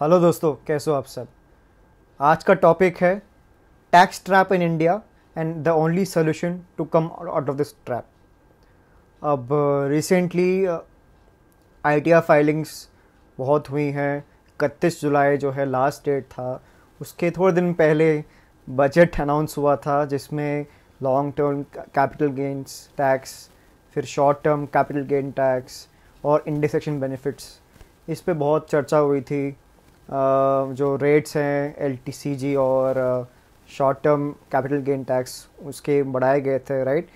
Hello दोस्तों कैसे हो आप सब आज का टॉपिक है tax trap in India and the only solution to come out of this trap अब रिसेंटली आई फाइलिंग्स बहुत हुई हैं इकतीस जुलाई जो है लास्ट डेट था उसके थोड़े दिन पहले बजट अनाउंस हुआ था जिसमें long term capital gains tax फिर short term capital gain tax और इंडिसेक्शन बेनिफिट्स इस पर बहुत चर्चा हुई थी जो रेट्स हैं एल और short term capital gain tax उसके बढ़ाए गए थे राइट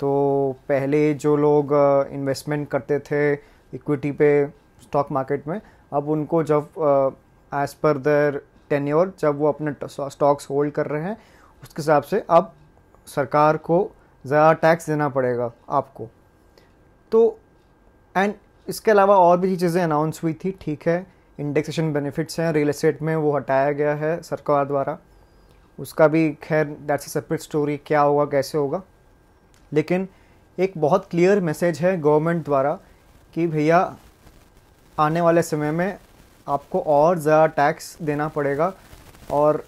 तो पहले जो लोग इन्वेस्टमेंट करते थे इक्विटी पे स्टॉक मार्केट में अब उनको जब एज़ पर दर टेन्योर जब वो अपने स्टॉक्स होल्ड कर रहे हैं उसके हिसाब से अब सरकार को ज़्यादा टैक्स देना पड़ेगा आपको तो एंड इसके अलावा और भी चीज़ें अनाउंस हुई थी ठीक है इंडेक्सेशन बेनिफिट्स हैं रियल इस्टेट में वो हटाया गया है सरकार द्वारा उसका भी खैर दैट्स अ सेपरेट स्टोरी क्या होगा कैसे होगा लेकिन एक बहुत क्लियर मैसेज है गवर्नमेंट द्वारा कि भैया आने वाले समय में आपको और ज़्यादा टैक्स देना पड़ेगा और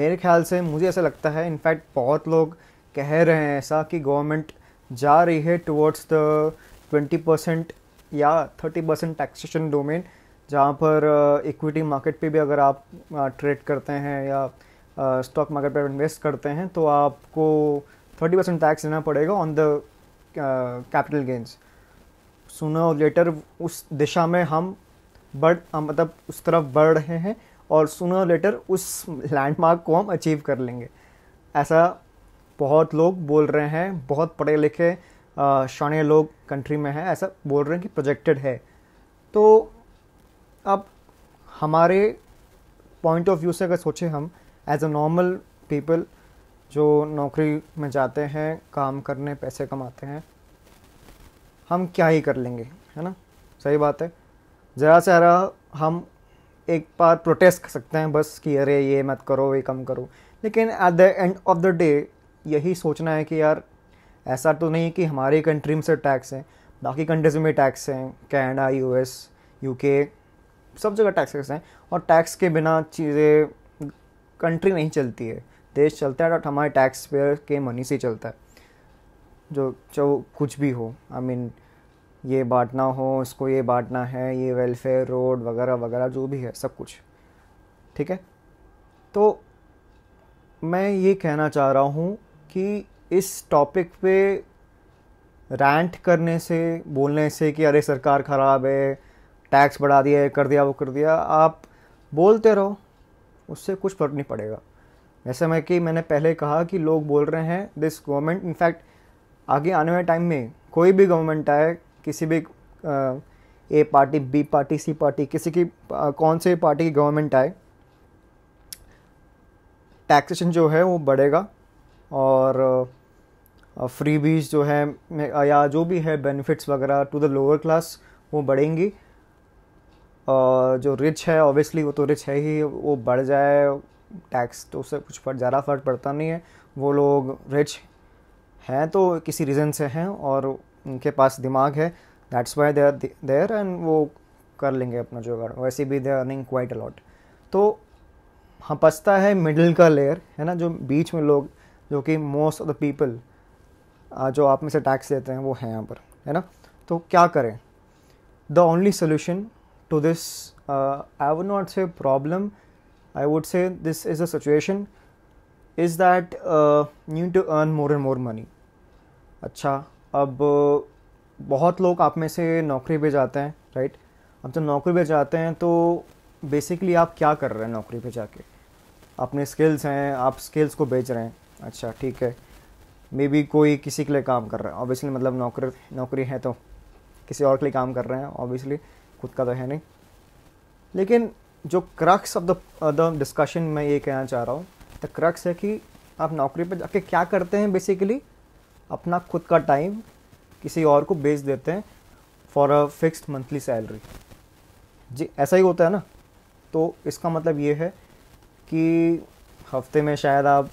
मेरे ख्याल से मुझे ऐसा लगता है इनफैक्ट बहुत लोग कह रहे हैं ऐसा कि गवर्नमेंट जा रही है टुवर्ड्स द ट्वेंटी परसेंट या थर्टी परसेंट टैक्सेशन डोमेन जहाँ पर इक्विटी मार्केट पे भी अगर आप ट्रेड करते हैं या स्टॉक मार्केट पर इन्वेस्ट करते हैं तो आपको थर्टी परसेंट टैक्स देना पड़ेगा ऑन द कैपिटल गेंस सुना और लेटर उस दिशा में हम बढ़ हम मतलब उस तरफ बढ़ रहे हैं और सुना और लेटर उस लैंडमार्क को हम अचीव कर लेंगे ऐसा बहुत लोग बोल रहे हैं बहुत पढ़े लिखे शाने लोग कंट्री में हैं ऐसा बोल रहे हैं कि प्रोजेक्टेड है तो अब हमारे पॉइंट ऑफ व्यू से अगर सोचें हम एज अ नॉर्मल पीपल जो नौकरी में जाते हैं काम करने पैसे कमाते हैं हम क्या ही कर लेंगे है ना सही बात है ज़रा से ज़रा हम एक बार प्रोटेस्ट कर सकते हैं बस कि अरे ये मत करो ये कम करो लेकिन at the end of the day यही सोचना है कि यार ऐसा तो नहीं कि हमारी कंट्री में से टैक्स हैं बाकी कंट्रीज में टैक्स हैं कैनेडा यूएस यूके सब जगह टैक्सेस हैं और टैक्स के बिना चीज़ें कंट्री नहीं चलती है देश चलता है और हमारे टैक्स पेयर के मनी से चलता है जो जो कुछ भी हो आई I मीन mean, ये बांटना हो इसको ये बांटना है ये वेलफेयर रोड वगैरह वगैरह जो भी है सब कुछ ठीक है तो मैं ये कहना चाह रहा हूँ कि इस टॉपिक पे रैंट करने से बोलने से कि अरे सरकार ख़राब है टैक्स बढ़ा दिया कर दिया वो कर दिया आप बोलते रहो उससे कुछ फ़र्क नहीं पड़ेगा जैसे मैं कि मैंने पहले कहा कि लोग बोल रहे हैं दिस गवर्नमेंट इनफैक्ट आगे आने वाले टाइम में कोई भी गवर्नमेंट आए किसी भी A party B party C party किसी की आ, कौन से पार्टी की गवर्नमेंट आए टैक्सेशन जो है वो बढ़ेगा और बीज जो है या जो भी है बेनिफिट्स वगैरह टू द लोअर क्लास वो बढ़ेंगी जो रिच है ऑब्वियसली वो तो रिच है ही वो बढ़ जाए टैक्स तो उससे कुछ पर ज़्यादा फ़र्क पड़ता नहीं है वो लोग रिच हैं तो किसी रीज़न से हैं और उनके पास दिमाग है that's why they're there and वो कर लेंगे अपना जुगाड़ वैसे भी दे अर्निंग क्वाइट अलॉट तो हम हाँ, पछता है मिडिल का लेयर है ना जो बीच में लोग जो कि मोस्ट ऑफ द पीपल जो आप में से टैक्स देते हैं वो हैं यहाँ पर है ना तो क्या करें the only solution to this, uh, I would not say problem, I would say this is a situation, is that uh, you need to earn more and more money. अच्छा अब uh, बहुत लोग आप में से नौकरी पे जाते हैं राइट अब जब नौकरी पे जाते हैं तो बेसिकली आप क्या कर रहे हैं नौकरी पे जाके अपने स्किल्स हैं आप स्किल्स को बेच रहे हैं अच्छा ठीक है मे बी कोई किसी के लिए काम कर रहा है ऑब्वियसली मतलब नौकर नौकरी है तो किसी और के लिए काम कर रहे हैं ऑब्वियसली खुद का तो है नहीं लेकिन जो क्रक्स ऑफ द डिस्कशन मैं ये कहना चाह रहा हूँ द क्रक्स है कि आप नौकरी पर जाके क्या करते हैं बेसिकली अपना खुद का टाइम किसी और को बेच देते हैं for a fixed monthly salary जी ऐसा ही होता है ना तो इसका मतलब ये है कि हफ्ते में शायद आप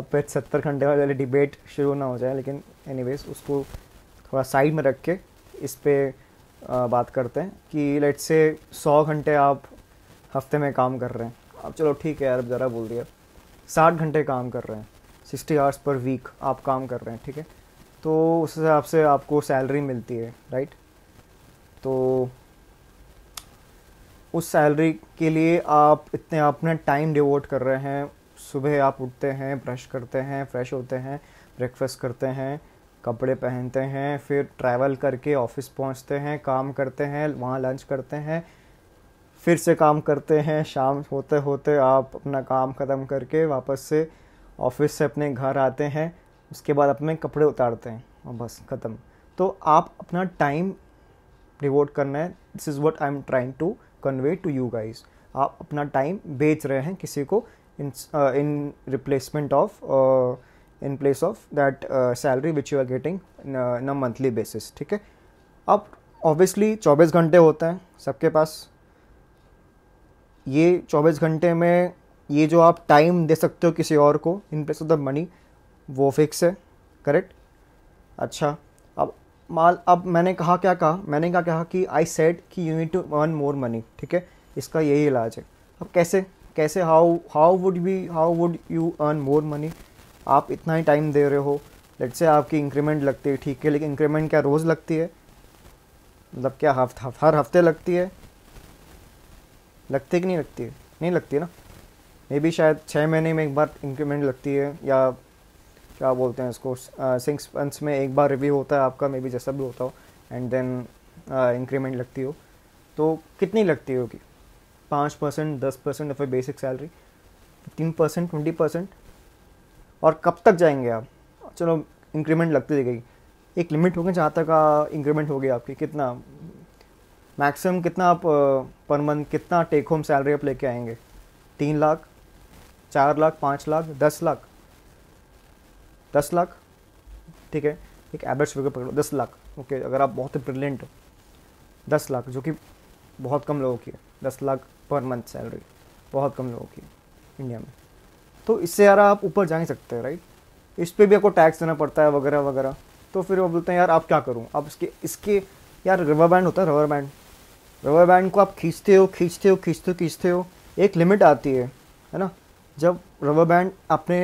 अब पे सत्तर घंटे वाले डिबेट शुरू ना हो जाए लेकिन एनीवेज उसको थोड़ा साइड में रख के इस पर बात करते हैं कि लेट से सौ घंटे आप हफ्ते में काम कर रहे हैं अब चलो ठीक है यार ज़रा बोल दिया साठ घंटे काम कर रहे हैं सिक्सटी आवर्स पर वीक आप काम कर रहे हैं ठीक है तो उस हिसाब से आपको सैलरी मिलती है राइट तो उस सैलरी के लिए आप इतने अपना टाइम डिवोट कर रहे हैं सुबह आप उठते हैं ब्रश करते हैं फ्रेश होते हैं ब्रेकफास्ट करते हैं कपड़े पहनते हैं फिर ट्रैवल करके ऑफिस पहुंचते हैं काम करते हैं वहाँ लंच करते हैं फिर से काम करते हैं शाम होते होते आप अपना काम ख़त्म करके वापस से ऑफिस से अपने घर आते हैं उसके बाद अपने कपड़े उतारते हैं और बस ख़त्म तो आप अपना टाइम डिवोट करना है this is what I am trying to convey to you guys आप अपना टाइम बेच रहे हैं किसी को in in replacement of in place of that salary which you are getting in monthly basis ठीक है अब ऑब्वियसली 24 घंटे होते हैं सबके पास ये 24 घंटे में ये जो आप टाइम दे सकते हो किसी और को in place of the money वो फिक्स है करेक्ट अच्छा अब माल अब मैंने कहा क्या कहा मैंने क्या कहा कि आई सेड कि you need to earn more money ठीक है इसका यही इलाज है अब कैसे कैसे how how would be how would you earn more money आप इतना ही टाइम दे रहे हो लेट से आपकी इंक्रीमेंट लगती है ठीक है लेकिन इंक्रीमेंट क्या रोज़ लगती है मतलब क्या हफ्त हफ, हर हफ्ते लगती है लगती कि नहीं लगती है नहीं लगती है ना मे बी शायद छः महीने में एक बार इंक्रीमेंट लगती है या क्या बोलते हैं इसको सिक्स मंथ्स में एक बार रिव्यू होता है आपका मे बी जैसा भी होता हो एंड देन इंक्रीमेंट लगती हो तो कितनी लगती होगी पाँच परसेंट दस परसेंट या फिर basic salary fifteen percent twenty percent और कब तक जाएंगे आप चलो इंक्रीमेंट लगती रहेगी एक लिमिट होगी जहाँ तक इंक्रीमेंट होगी आपकी कितना मैक्सिमम कितना आप पर मंथ कितना टेक होम सैलरी आप लेके आएंगे तीन लाख चार लाख पाँच लाख दस लाख दस लाख ठीक है एक एवरेज फिगर पकड़ो दस लाख ओके अगर आप बहुत ब्रिलियंट हो दस लाख जो कि बहुत कम लोगों की है दस लाख पर मंथ सैलरी बहुत कम लोगों की है इंडिया में तो इससे यार आप ऊपर जा नहीं सकते राइट इस पर भी आपको टैक्स देना पड़ता है वगैरह वगैरह तो फिर वो बोलते हैं यार आप क्या करूँ आप इसके इसके यार रबर बैंड होता है रबर बैंड रबर बैंड को आप खींचते हो खींचते हो खींचते हो खींचते हो एक लिमिट आती है है ना जब रबर बैंड अपने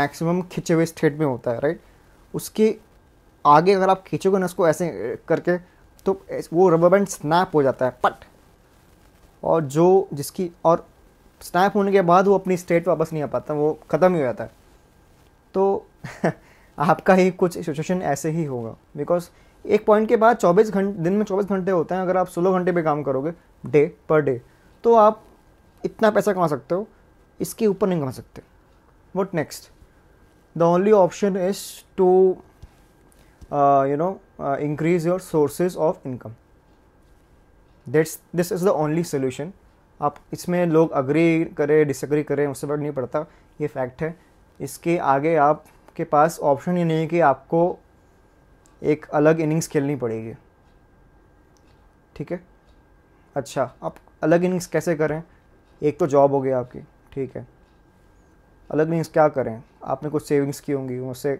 मैक्सिमम खींचे हुए स्टेट में होता है राइट उसके आगे अगर आप खींचोगे ना उसको ऐसे करके तो वो रबर बैंड स्नैप हो जाता है पट और जो जिसकी और स्नैप होने के बाद वो अपनी स्टेट वापस नहीं आ पाता वो ख़त्म ही हो जाता है तो आपका ही कुछ सिचुएशन ऐसे ही होगा बिकॉज एक पॉइंट के बाद 24 घंटे दिन में 24 घंटे होते हैं अगर आप 16 घंटे पे काम करोगे डे पर डे तो आप इतना पैसा कमा सकते हो इसके ऊपर नहीं कमा सकते what next the only option is to you know increase your sources of income this is the only solution आप इसमें लोग अग्री करें डिसग्री करें उससे फर्क नहीं पड़ता ये फैक्ट है इसके आगे आपके पास ऑप्शन ही नहीं है कि आपको एक अलग इनिंग्स खेलनी पड़ेगी ठीक है अच्छा आप अलग इनिंग्स कैसे करें एक तो जॉब हो गया आपकी ठीक है अलग इनिंग्स क्या करें आपने कुछ सेविंग्स की होंगी उससे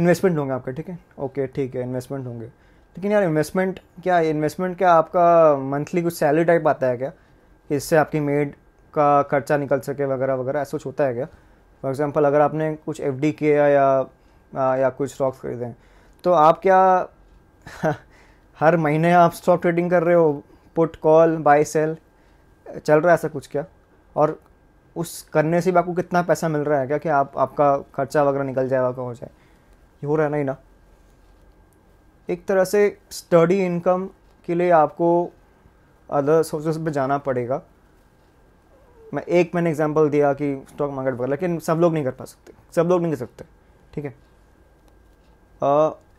इन्वेस्टमेंट होंगे आपके ठीक है ओके ठीक है इन्वेस्टमेंट होंगे लेकिन यार इन्वेस्टमेंट क्या इन्वेस्टमेंट क्या आपका मंथली कुछ सैलरी टाइप आता है क्या कि इससे आपकी मेड का खर्चा निकल सके वगैरह वगैरह ऐसा कुछ होता है क्या फॉर एग्ज़ाम्पल अगर आपने कुछ एफ डी किया या आ, या कुछ स्टॉक्स खरीदे तो आप क्या हर महीने आप स्टॉक ट्रेडिंग कर रहे हो पुट कॉल बाय सेल चल रहा है ऐसा कुछ क्या और उस करने से भी आपको कितना पैसा मिल रहा है क्या कि आप आपका खर्चा वगैरह निकल जाए वगैरह हो जाए ये हो रहा है ही ना एक तरह से स्टडी इनकम के लिए आपको अदर सोर्सेस पे जाना पड़ेगा मैं एक मैंने एग्जांपल दिया कि स्टॉक मार्केट वगैरह लेकिन सब लोग नहीं कर पा सकते सब लोग नहीं कर सकते ठीक है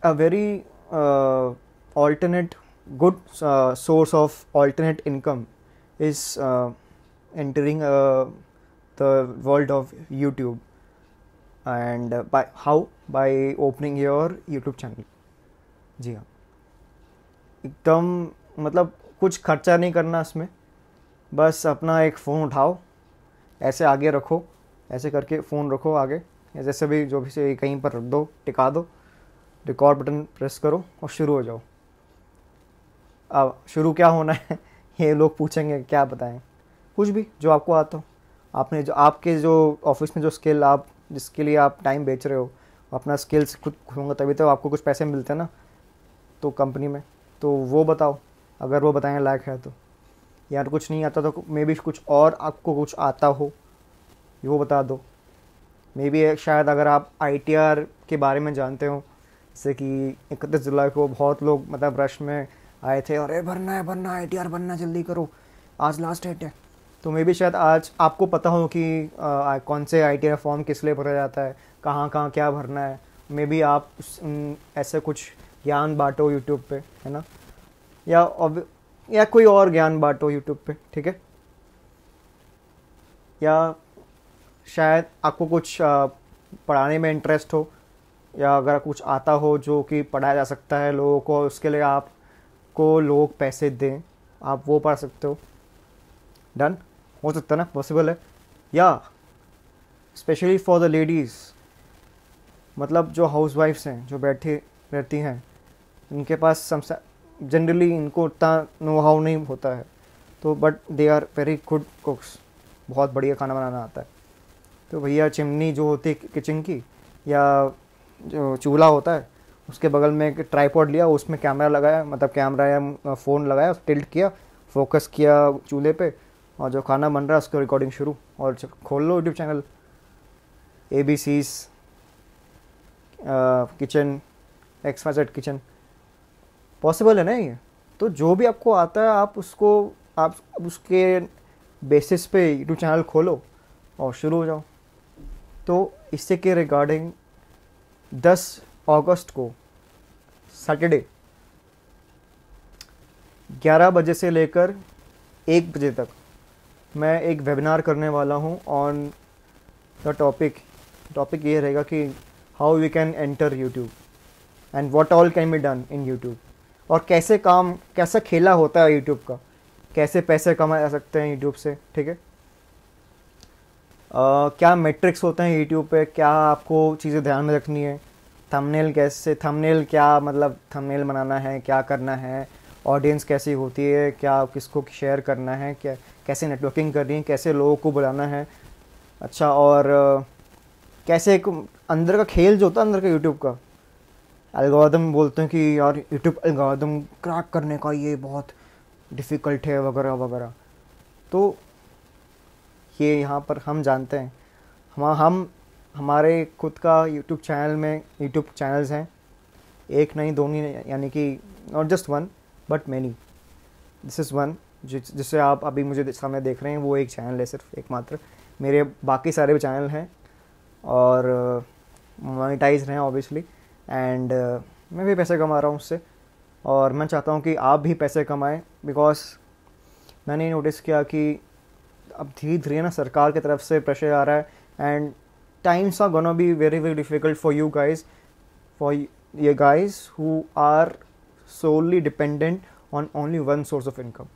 a very alternate good source of alternate income is entering the world of YouTube and by how by opening your YouTube channel जी हाँ एकदम मतलब कुछ खर्चा नहीं करना इसमें बस अपना एक फ़ोन उठाओ ऐसे आगे रखो ऐसे करके फ़ोन रखो आगे जैसे भी जो भी से कहीं पर रख दो टिका दो रिकॉर्ड बटन प्रेस करो और शुरू हो जाओ अब शुरू क्या होना है ये लोग पूछेंगे क्या बताएं कुछ भी जो आपको आता हो आपने जो आपके जो ऑफिस में जो स्किल आप जिसके लिए आप टाइम बेच रहे हो अपना स्किल्स खुद होंगे तभी तो आपको कुछ पैसे मिलते हैं ना तो कंपनी में तो वो बताओ अगर वो बताएं लायक है तो यार कुछ नहीं आता तो मे बी कुछ और आपको कुछ आता हो वो बता दो मे बी शायद अगर आप आई के बारे में जानते हो जैसे कि इकतीस जुलाई को बहुत लोग मतलब रश में आए थे अरे भरना है भरना आई टी आर भरना जल्दी करो आज लास्ट डेट है तो मे बी शायद आज आपको पता हो कि आ, कौन से आई टी आर फॉर्म किस लिए भरा जाता है कहाँ कहाँ क्या भरना है मे बी आप ऐसे कुछ ज्ञान बांटो यूट्यूब पे है ना या या कोई और ज्ञान बांटो यूट्यूब पे ठीक है या शायद आपको कुछ पढ़ाने में इंटरेस्ट हो या अगर कुछ आता हो जो कि पढ़ाया जा सकता है लोगों को उसके लिए आपको लोग पैसे दें आप वो पढ़ सकते हो डन हो सकता है ना पॉसिबल है या स्पेशली फॉर द लेडीज़ मतलब जो हाउस वाइफ्स हैं जो बैठी रहती हैं इनके पास जनरली इनको उतना नो हाउ नहीं होता है तो but they are very good cooks बहुत बढ़िया खाना बनाना आता है तो भैया चिमनी जो होती है किचन की या जो चूल्हा होता है उसके बगल में एक ट्राईपॉड लिया उसमें कैमरा लगाया मतलब कैमरा या फ़ोन लगाया टिल्ट किया फोकस किया चूल्हे पे और जो खाना बन रहा है उसको रिकॉर्डिंग शुरू और खोल लो YouTube channel A B C's kitchen X Y Z kitchen possible है ना ये तो जो भी आपको आता है आप उसको आप उसके बेसिस पे यूट्यूब चैनल खोलो और शुरू हो जाओ तो इससे के रिगार्डिंग 10 अगस्त को सैटरडे 11 बजे से लेकर 1 बजे तक मैं एक वेबिनार करने वाला हूँ ऑन द टॉपिक टॉपिक ये रहेगा कि how we can enter YouTube and what all can be done in YouTube और कैसे काम कैसा खेला होता है यूट्यूब का कैसे पैसे कमाए जा सकते हैं यूट्यूब से ठीक है Uh, क्या मेट्रिक्स होते हैं यूट्यूब पे क्या आपको चीज़ें ध्यान में रखनी है थंबनेल कैसे थंबनेल क्या मतलब थंबनेल बनाना है क्या करना है ऑडियंस कैसी होती है क्या किसको शेयर करना है क्या कैसे नेटवर्किंग करनी है कैसे लोगों को बुलाना है अच्छा और uh, कैसे एक अंदर का खेल जो होता है अंदर का यूट्यूब का एल्गोदम बोलते हैं कि यार यूट्यूब एल्गोदम क्रैक करने का ये बहुत डिफ़िकल्ट है वगैरह वगैरह तो ये यहाँ पर हम जानते हैं हम हम हमारे खुद का यूट्यूब चैनल में यूट्यूब चैनल्स हैं एक नहीं दो नहीं यानी कि not just one but many this is one जिससे आप अभी मुझे सामने देख रहे हैं वो एक चैनल है सिर्फ एकमात्र मेरे बाकी सारे चैनल हैं और मोनिटाइज हैं ऑब्वियसली एंड uh, मैं भी पैसे कमा रहा हूँ उससे और मैं चाहता हूँ कि आप भी पैसे कमाएं बिकॉज मैंने नोटिस किया कि अब धीरे धीरे ना सरकार की तरफ से प्रेशर आ रहा है and times are gonna be very very difficult for you guys for ये guys who are solely dependent on only one source of income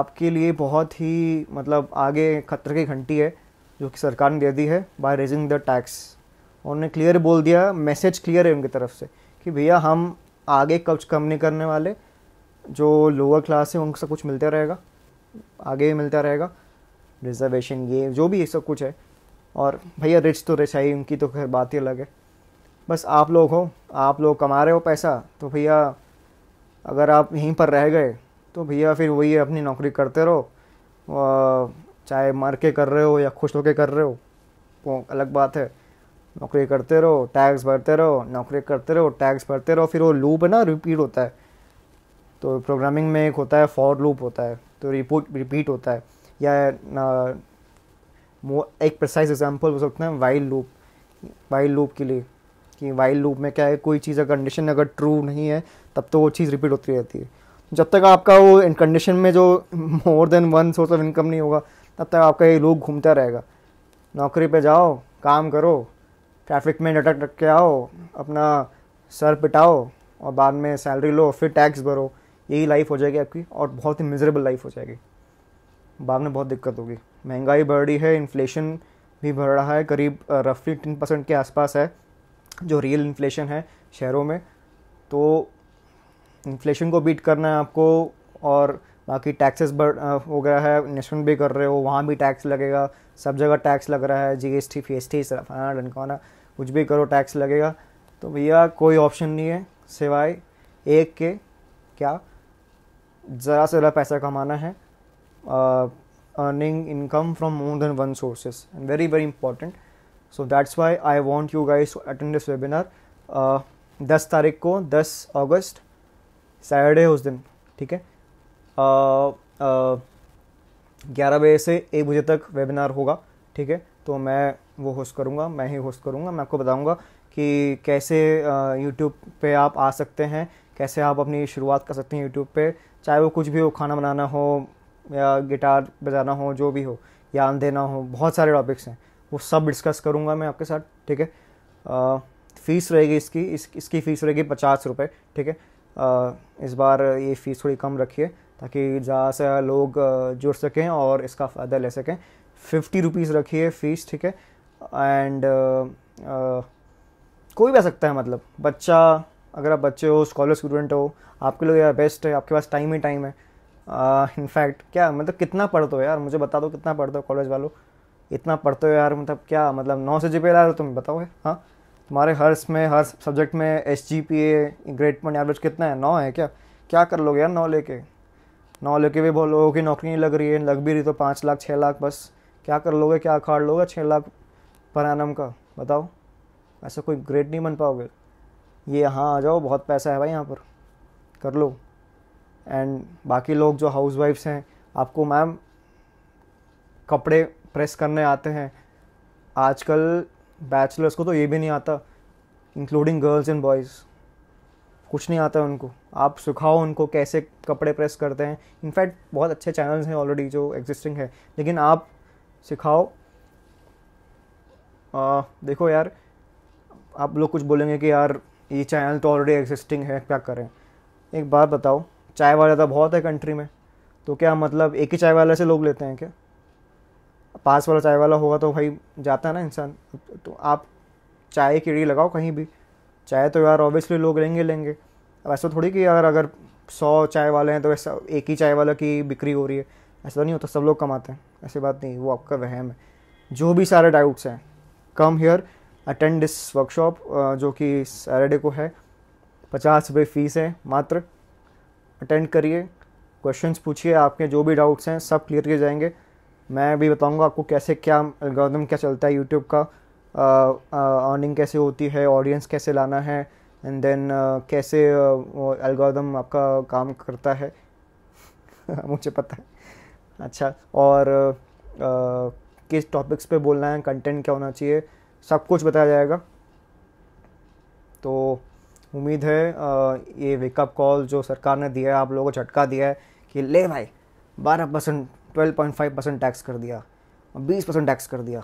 आपके लिए बहुत ही मतलब आगे खतरे की घंटी है जो कि सरकार ने दे दी है बाय रेजिंग द टैक्स उन्होंने क्लियर बोल दिया मैसेज क्लियर है उनकी तरफ से कि भैया हम आगे कुछ कम नहीं करने वाले जो लोअर क्लास है उनसे कुछ मिलता रहेगा आगे मिलता रहेगा रिजर्वेशन ये जो भी ये सब कुछ है और भैया रिच तो रिच है उनकी तो खैर बात ही अलग है बस आप लोग हो आप लोग कमा रहे हो पैसा तो भैया अगर आप यहीं पर रह गए तो भैया फिर वही अपनी नौकरी करते रहो चाहे मर के कर रहे हो या खुश होकर कर रहे हो वो अलग बात है नौकरी करते रहो टैक्स भरते रहो नौकरी करते रहो टैक्स भरते रहो फिर वो लूप है ना रिपीट होता है तो प्रोग्रामिंग में एक होता है फॉर लूप होता है तो रिपोर्ट रिपीट होता है या एक प्रसाइज एग्जाम्पल हो सकते हैं वाइल लूप वाइल लूप के लिए कि वाइल लूप में क्या है कोई चीज़ अगर कंडीशन अगर ट्रू नहीं है तब तो वो चीज़ रिपीट होती रहती है जब तक आपका वो कंडीशन में जो more than one source of income नहीं होगा तब तक आपका ये लूप घूमता रहेगा नौकरी पे जाओ काम करो ट्रैफिक में लटक रख के आओ अपना सर पिटाओ और बाद में सैलरी लो फिर टैक्स भरो यही लाइफ हो जाएगी आपकी और बहुत ही मिजरेबल लाइफ हो जाएगी बाद में बहुत दिक्कत होगी महंगाई बढ़ रही है इन्फ्लेशन भी बढ़ रहा है करीब रफली टेन परसेंट के आसपास है जो रियल इन्फ्लेशन है शहरों में तो इन्फ्लेशन को बीट करना है आपको और बाकी टैक्सेस बढ़ हो गया है इन्वेस्टमेंट भी कर रहे हो वहाँ भी टैक्स लगेगा सब जगह टैक्स लग रहा है जी एस टी फी एस टी फलाना डनकाना कुछ भी करो टैक्स लगेगा तो भैया कोई ऑप्शन नहीं है सिवाय एक के क्या ज़रा से ज़रा पैसा कमाना है earning income from more than one sources and very very important so that's why I want you guys to attend this webinar दस तारीख को दस अगस्त सैटरडे उस दिन ठीक है ग्यारह बजे से एक बजे तक वेबिनार होगा ठीक है तो मैं वो होस्ट करूँगा मैं ही होस्ट करूँगा मैं आपको बताऊँगा कि कैसे यूट्यूब पे आप आ सकते हैं कैसे आप अपनी शुरुआत कर सकते हैं यूट्यूब पे चाहे वो कुछ भी हो खाना बनाना हो या गिटार बजाना हो जो भी हो यान देना हो बहुत सारे टॉपिक्स हैं वो सब डिस्कस करूँगा मैं आपके साथ ठीक है फ़ीस रहेगी इसकी इस, इसकी फ़ीस रहेगी पचास रुपये ठीक है इस बार ये फ़ीस थोड़ी कम रखिए ताकि ज़्यादा से लोग जुड़ सकें और इसका फ़ायदा ले सकें फिफ्टी रुपीज़ रखिए फ़ीस ठीक है एंड कोई भी आ सकता है मतलब बच्चा अगर आप बच्चे हो स्कॉलर स्टूडेंट हो आपके लिए तो यार बेस्ट है आपके पास टाइम ही टाइम है इनफैक्ट uh, क्या मतलब कितना पढ़ते हो यार मुझे बता दो कितना पढ़ते हो कॉलेज वालों इतना पढ़ते हो यार मतलब क्या मतलब नौ से जी पे तो तुम बताओगे हाँ तुम्हारे हर में हर सब्जेक्ट में S G P A grade point average कितना है नौ है क्या क्या कर लोगे यार नौ लेके नौ लेके भी बहुत लोगों की नौकरी नहीं लग रही है लग भी रही तो पाँच लाख छः लाख बस क्या कर लोगे क्या अखाड़ लोगे छः लाख पर आनम का बताओ ऐसा कोई ग्रेट नहीं बन पाओगे ये यहाँ आ जाओ बहुत पैसा है भाई यहाँ पर कर लो एंड बाकी लोग जो हाउस वाइफ्स हैं आपको मैम कपड़े प्रेस करने आते हैं आजकल बैचलर्स को तो ये भी नहीं आता इंक्लूडिंग गर्ल्स एंड बॉयज़ कुछ नहीं आता उनको आप सिखाओ उनको कैसे कपड़े प्रेस करते हैं इनफैक्ट बहुत अच्छे चैनल्स हैं ऑलरेडी जो एग्जिस्टिंग है लेकिन आप सिखाओ आ, देखो यार आप लोग कुछ बोलेंगे कि यार ये चैनल तो ऑलरेडी एग्जिस्टिंग है क्या करें एक बात बताओ चाय वाला तो बहुत है कंट्री में तो क्या मतलब एक ही चाय वाले से लोग लेते हैं क्या पास वाला चाय वाला होगा तो भाई जाता है ना इंसान तो आप चाय की रेडी लगाओ कहीं भी चाय तो यार ऑब्वियसली लोग लेंगे लेंगे अब ऐसा थोड़ी कि यार अगर सौ चाय वाले हैं तो ऐसा एक ही चाय वाला की बिक्री हो रही है ऐसा तो नहीं होता सब लोग कमाते हैं ऐसी बात नहीं वो आपका वहम है जो भी सारे डाउट्स हैं come here attend this workshop जो कि सैटरडे को है पचास रुपये फ़ीस है मात्र अटेंड करिए क्वेश्चंस पूछिए आपके जो भी डाउट्स हैं सब क्लियर किए जाएंगे मैं भी बताऊंगा आपको कैसे क्या एल्गोरिदम क्या चलता है यूट्यूब का अर्निंग uh, uh, कैसे होती है ऑडियंस कैसे लाना है एंड देन uh, कैसे एल्गोरिदम uh, आपका काम करता है मुझे पता है अच्छा और uh, uh किस टॉपिक्स पे बोलना है कंटेंट क्या होना चाहिए सब कुछ बताया जाएगा तो उम्मीद है ये वेकअप कॉल जो सरकार ने दिया है आप लोगों को झटका दिया है कि ले भाई बारह percent twelve point five percent tax कर दिया और बीस परसेंट टैक्स कर दिया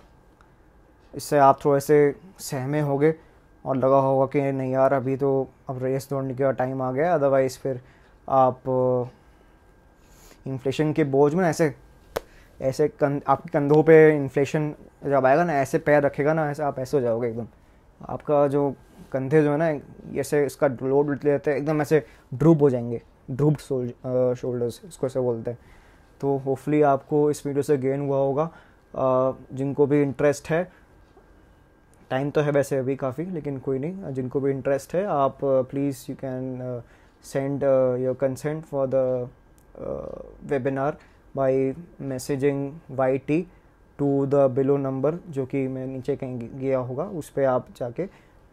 इससे आप थोड़े से सहमे हो गए और लगा होगा कि नहीं यार अभी तो अब रेस दौड़ने का टाइम आ गया अदरवाइज़ फिर आप इन्फ्लेशन के बोझ में ऐसे ऐसे कंध आपके कंधों पे इन्फ्लेशन जब आएगा ना ऐसे पैर रखेगा ना ऐसे आप ऐसे हो जाओगे एकदम आपका जो कंधे जो है ना ऐसे इसका लोड लेते हैं एकदम ऐसे ड्रूप हो जाएंगे ड्रूप शोल्डर्स इसको ऐसे बोलते हैं तो होपफुली आपको इस वीडियो से गेन हुआ होगा जिनको भी इंटरेस्ट है टाइम तो है वैसे अभी काफ़ी लेकिन कोई नहीं जिनको भी इंटरेस्ट है आप please you can send your consent for the webinar by messaging YT to the below number जो कि मैं नीचे कहीं गया होगा उस पर आप जाके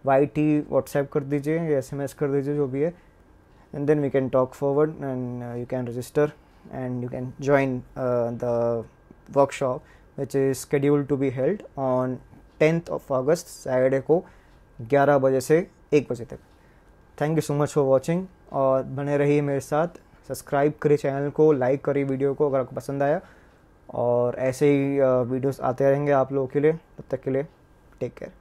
वाई टी व्हाट्सएप कर दीजिए या एस एम एस कर दीजिए जो भी है and then we can talk forward and you can register and you can join the workshop which is scheduled to be held on tenth of August Saturday को ग्यारह बजे से एक बजे तक thank you so much for watching और बने रहिए मेरे साथ सब्सक्राइब करें चैनल को लाइक करें वीडियो को अगर आपको पसंद आया और ऐसे ही वीडियोस आते रहेंगे आप लोगों के लिए तब तक के लिए टेक केयर